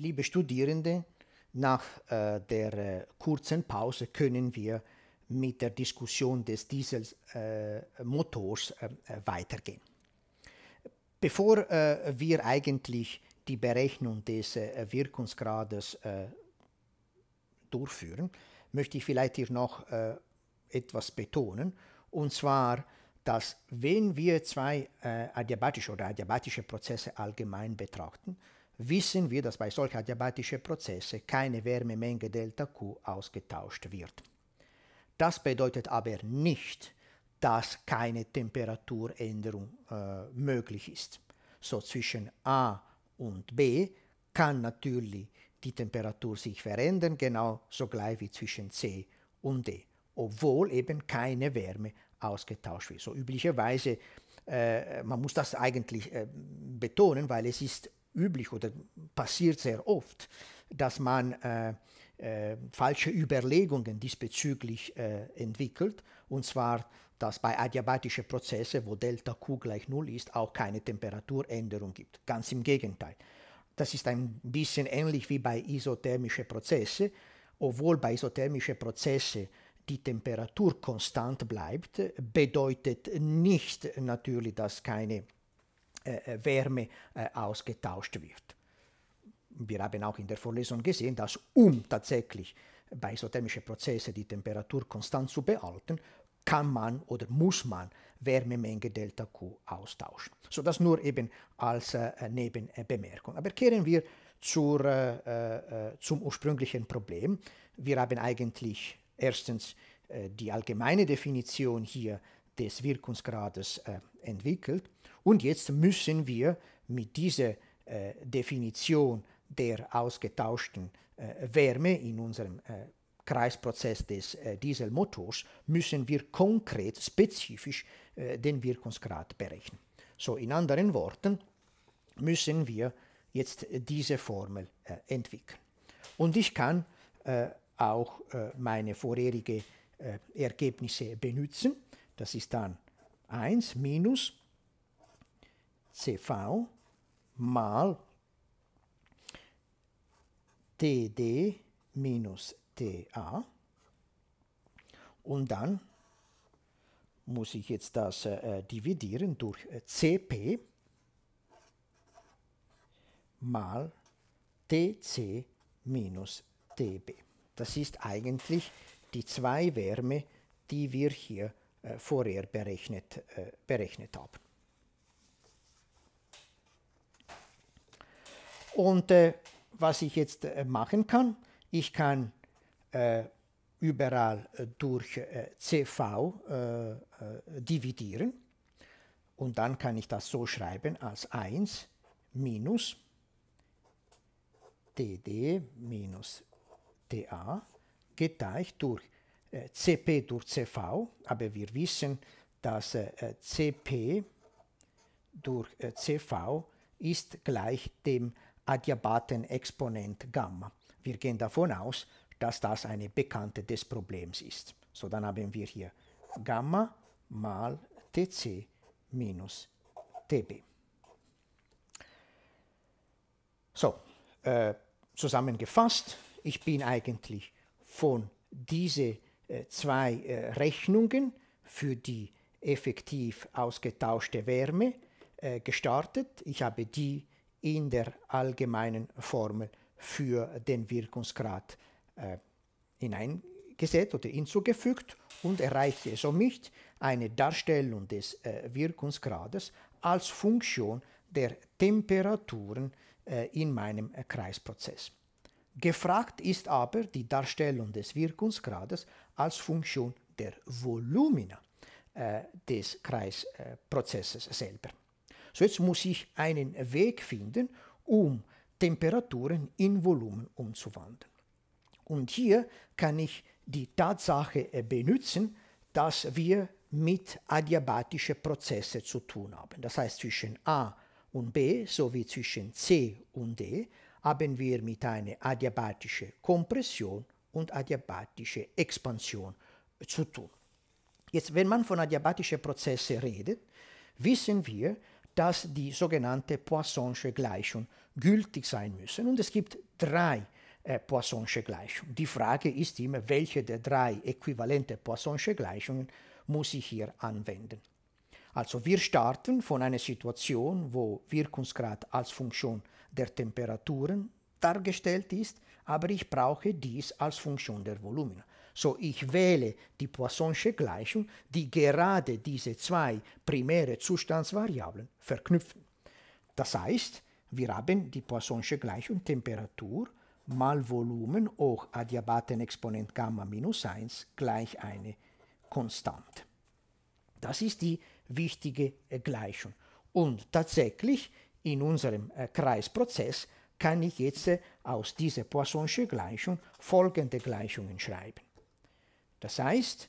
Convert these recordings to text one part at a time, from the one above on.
Liebe Studierende, nach äh, der äh, kurzen Pause können wir mit der Diskussion des Dieselmotors äh, äh, weitergehen. Bevor äh, wir eigentlich die Berechnung des Wirkungsgrades durchführen, möchte ich vielleicht hier noch etwas betonen, und zwar, dass wenn wir zwei adiabatische oder adiabatische Prozesse allgemein betrachten, wissen wir, dass bei solchen adiabatischen Prozessen keine Wärmemenge Delta Q ausgetauscht wird. Das bedeutet aber nicht, dass keine Temperaturänderung äh, möglich ist. So zwischen A und B kann natürlich die Temperatur sich verändern, genau so gleich wie zwischen C und D, obwohl eben keine Wärme ausgetauscht wird. So üblicherweise, äh, man muss das eigentlich äh, betonen, weil es ist üblich oder passiert sehr oft, dass man äh, äh, falsche Überlegungen diesbezüglich äh, entwickelt. Und zwar, dass bei adiabatischen Prozessen, wo Delta Q gleich null ist, auch keine Temperaturänderung gibt. Ganz im Gegenteil. Das ist ein bisschen ähnlich wie bei isothermischen Prozessen, obwohl bei isothermischen Prozessen die Temperatur konstant bleibt, bedeutet nicht natürlich, dass keine äh, äh, Wärme äh, ausgetauscht wird. Wir haben auch in der Vorlesung gesehen, dass um tatsächlich bei isothermischen Prozessen die Temperatur konstant zu behalten, kann man oder muss man Wärmemenge Delta Q austauschen. So das nur eben als äh, Nebenbemerkung. Aber kehren wir zur, äh, äh, zum ursprünglichen Problem. Wir haben eigentlich erstens die allgemeine Definition hier des Wirkungsgrades entwickelt und jetzt müssen wir mit dieser äh, Definition der ausgetauschten äh, Wärme in unserem äh, Kreisprozess des äh, Dieselmotors, müssen wir konkret, spezifisch äh, den Wirkungsgrad berechnen. So in anderen Worten müssen wir jetzt diese Formel äh, entwickeln. Und ich kann auch meine vorherigen Ergebnisse benutzen. Das ist dann 1 minus CV mal TD minus TA und dann muss ich jetzt das äh, dividieren durch äh, CP mal TC minus TB. Das ist eigentlich die zwei Wärme, die wir hier äh, vorher berechnet, äh, berechnet haben. Und äh, was ich jetzt äh, machen kann, ich kann äh, überall äh, durch äh, CV äh, dividieren und dann kann ich das so schreiben als 1 minus dd minus da geteilt durch cp durch cv, aber wir wissen, dass cp durch cv ist gleich dem Adiabaten-Exponent Gamma. Wir gehen davon aus, dass das eine Bekannte des Problems ist. So, dann haben wir hier Gamma mal Tc minus Tb. So, äh, zusammengefasst, ich bin eigentlich von diesen äh, zwei äh, Rechnungen für die effektiv ausgetauschte Wärme äh, gestartet. Ich habe die in der allgemeinen Formel für den Wirkungsgrad äh, hineingesetzt oder hinzugefügt und erreichte somit eine Darstellung des äh, Wirkungsgrades als Funktion der Temperaturen äh, in meinem äh, Kreisprozess. Gefragt ist aber die Darstellung des Wirkungsgrades als Funktion der Volumina äh, des Kreisprozesses selber. So jetzt muss ich einen Weg finden, um Temperaturen in Volumen umzuwandeln. Und hier kann ich die Tatsache äh, benutzen, dass wir mit adiabatischen Prozessen zu tun haben. Das heißt, zwischen A und B sowie zwischen C und D haben wir mit einer adiabatischen Kompression und adiabatischen Expansion äh, zu tun. Jetzt, wenn man von adiabatischen Prozessen redet, wissen wir, dass die sogenannte Poissonsche Gleichung gültig sein müssen. Und es gibt drei äh, Poissonsche Gleichungen. Die Frage ist immer, welche der drei äquivalente Poissonsche Gleichungen muss ich hier anwenden. Also wir starten von einer Situation, wo Wirkungsgrad als Funktion der Temperaturen dargestellt ist, aber ich brauche dies als Funktion der Volumina. So ich wähle die Poissonsche Gleichung, die gerade diese zwei primäre Zustandsvariablen verknüpfen. Das heißt, wir haben die Poissonsche Gleichung Temperatur mal Volumen hoch Adiabatenexponent Gamma minus 1 gleich eine Konstante. Das ist die wichtige äh, Gleichung. Und tatsächlich in unserem äh, Kreisprozess kann ich jetzt äh, aus dieser Poissonsche Gleichung folgende Gleichungen schreiben. Das heißt,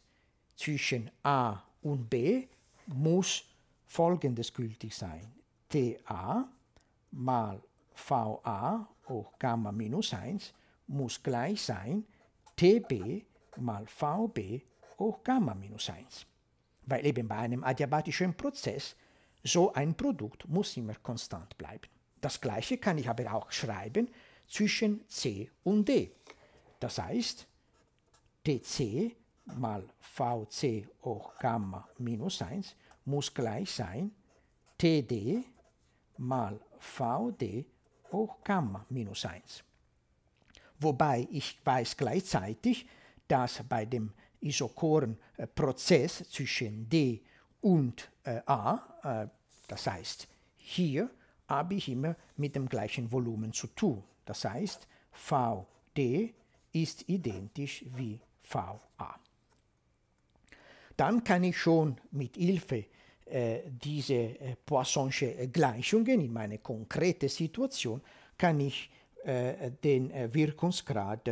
zwischen A und B muss Folgendes gültig sein. TA mal VA hoch Gamma minus 1 muss gleich sein TB mal VB hoch Gamma minus 1. Weil eben bei einem adiabatischen Prozess so ein Produkt muss immer konstant bleiben. Das gleiche kann ich aber auch schreiben zwischen C und D. Das heißt, TC mal vc hoch Gamma minus 1 muss gleich sein td mal vd hoch Gamma minus 1. Wobei ich weiß gleichzeitig, dass bei dem isochoren Prozess zwischen d und äh, a, äh, das heißt hier, habe ich immer mit dem gleichen Volumen zu tun. Das heißt, vd ist identisch wie va dann kann ich schon mit Hilfe äh, diese äh, Poissonsche äh, Gleichungen in meine konkrete Situation, kann ich äh, den Wirkungsgrad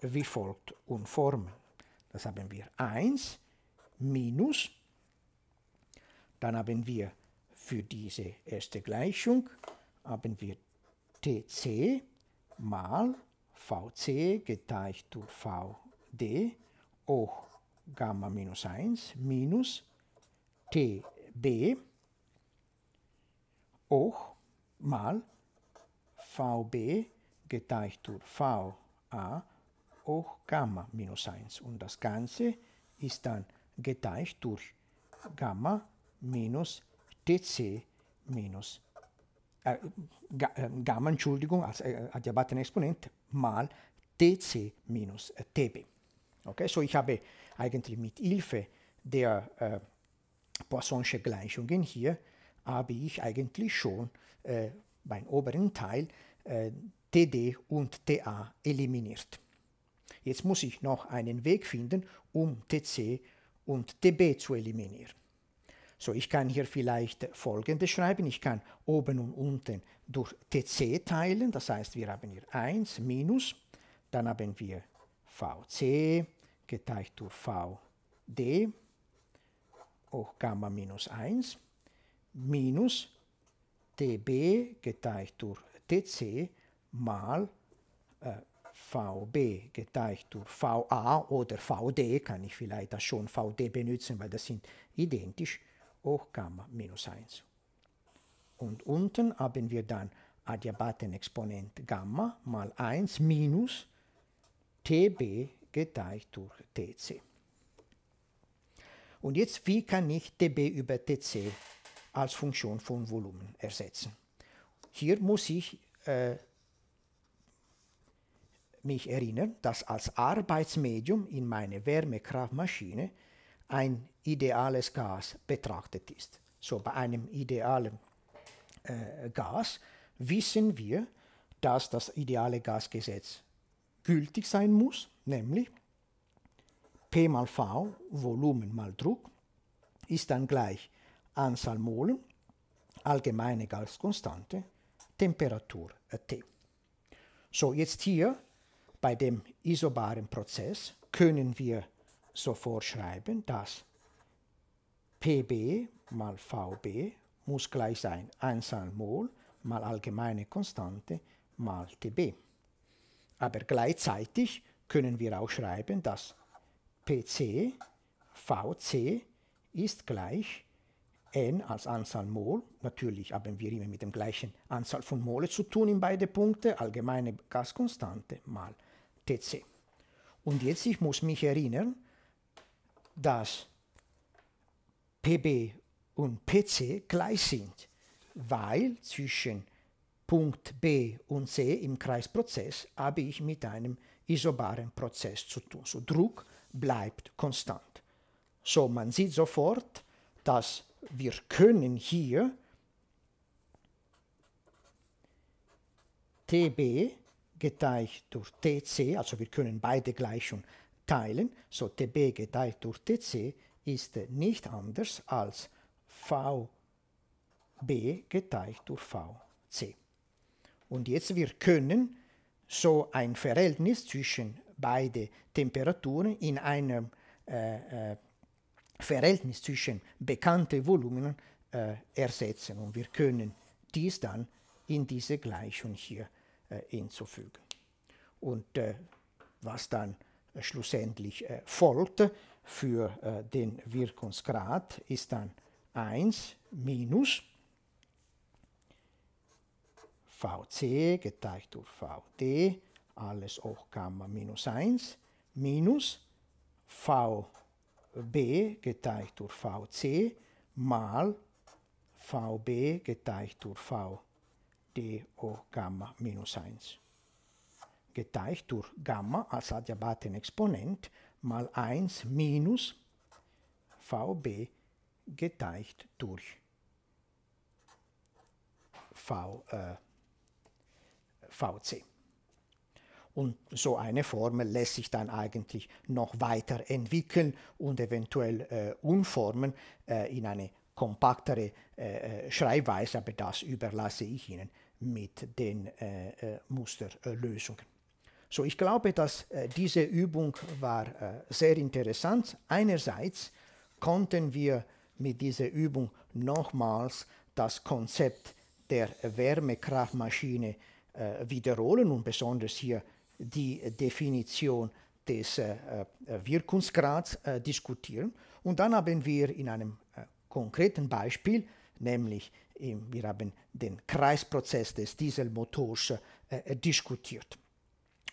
wie folgt umformen. Das haben wir 1 minus, dann haben wir für diese erste Gleichung haben wir tc mal vc geteilt durch vd hoch Gamma minus 1 minus TB hoch mal VB geteilt durch VA hoch Gamma minus 1. Und das Ganze ist dann geteilt durch Gamma minus TC minus äh, äh, Gamma, Entschuldigung, als äh, adjabaten Exponent mal TC minus äh, TB. Okay, so ich habe eigentlich mit Hilfe der äh, Poisson'sche Gleichungen hier habe ich eigentlich schon äh, beim oberen Teil äh, TD und TA eliminiert. Jetzt muss ich noch einen Weg finden, um TC und TB zu eliminieren. So, ich kann hier vielleicht folgendes schreiben. Ich kann oben und unten durch TC teilen. Das heißt, wir haben hier 1 minus, dann haben wir VC, geteilt durch Vd hoch Gamma minus 1 minus dB geteilt durch dc mal äh, VB geteilt durch VA oder VD, kann ich vielleicht das schon VD benutzen, weil das sind identisch, hoch Gamma minus 1. Und unten haben wir dann Adiabatenexponent Gamma mal 1 minus TB geteilt durch TC. Und jetzt, wie kann ich dB über TC als Funktion von Volumen ersetzen? Hier muss ich äh, mich erinnern, dass als Arbeitsmedium in meiner Wärmekraftmaschine ein ideales Gas betrachtet ist. So bei einem idealen äh, Gas wissen wir, dass das ideale Gasgesetz gültig sein muss, nämlich P mal V, Volumen mal Druck, ist dann gleich Anzahl Molen, allgemeine Gaskonstante, Temperatur äh, T. So, jetzt hier bei dem isobaren Prozess können wir so vorschreiben, dass PB mal VB muss gleich sein Anzahl Mol mal allgemeine Konstante mal TB. Aber gleichzeitig können wir auch schreiben, dass PC VC ist gleich N als Anzahl Mol. Natürlich haben wir immer mit dem gleichen Anzahl von Mole zu tun in beide Punkte. Allgemeine Gaskonstante mal TC. Und jetzt, ich muss mich erinnern, dass PB und PC gleich sind, weil zwischen Punkt B und C im Kreisprozess habe ich mit einem isobaren Prozess zu tun. So Druck bleibt konstant. So man sieht sofort, dass wir können hier TB geteilt durch TC, also wir können beide Gleichungen teilen, so TB geteilt durch TC ist nicht anders als VB geteilt durch VC. Und jetzt wir können so ein Verhältnis zwischen beide Temperaturen in einem äh, äh, Verhältnis zwischen bekannten Volumen äh, ersetzen und wir können dies dann in diese Gleichung hier äh, hinzufügen. Und äh, was dann äh, schlussendlich folgt für den Wirkungsgrad ist dann 1 minus vc geteilt durch vd, alles hoch Gamma minus 1, minus vb geteilt durch vc mal vb geteilt durch vd hoch Gamma minus 1. Geteilt durch Gamma als adiabaten Exponent mal 1 minus vb geteilt durch v äh, VC. Und so eine Formel lässt sich dann eigentlich noch weiter entwickeln und eventuell äh, umformen äh, in eine kompaktere äh, äh Schreibweise, aber das überlasse ich Ihnen mit den äh, äh, Musterlösungen. So, ich glaube, dass diese Übung war sehr interessant. Einerseits konnten wir mit dieser Übung nochmals das Konzept der Wärmekraftmaschine äh, wiederholen und besonders hier die Definition des äh, äh, Wirkungsgrads diskutieren. Und dann haben wir in einem konkreten Beispiel, nämlich wir haben den Kreisprozess des Dieselmotors diskutiert.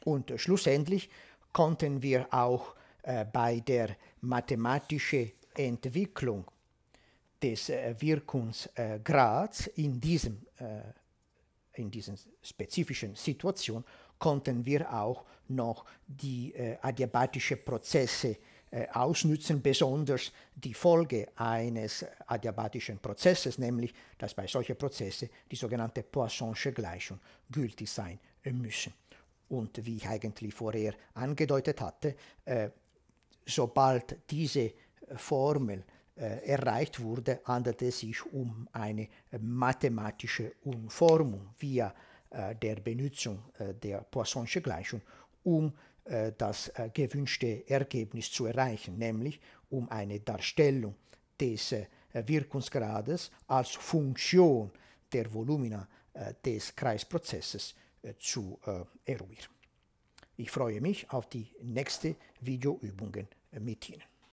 Und schlussendlich konnten wir auch bei der mathematischen Entwicklung des Wirkungsgrads in diesem in diesen spezifischen Situation konnten wir auch noch die äh, adiabatische Prozesse äh, ausnützen, besonders die Folge eines adiabatischen Prozesses, nämlich dass bei solchen Prozessen die sogenannte Poissonsche Gleichung gültig sein äh, müssen. Und wie ich eigentlich vorher angedeutet hatte, äh, sobald diese Formel äh, erreicht wurde, handelte es sich um eine äh, mathematische Umformung via äh, der Benutzung der Poisson'sche Gleichung, um das gewünschte Ergebnis zu erreichen, nämlich um eine Darstellung des Wirkungsgrades als Funktion der Volumina des Kreisprozesses zu eruieren. Ich freue mich auf die nächste Videoübungen mit Ihnen.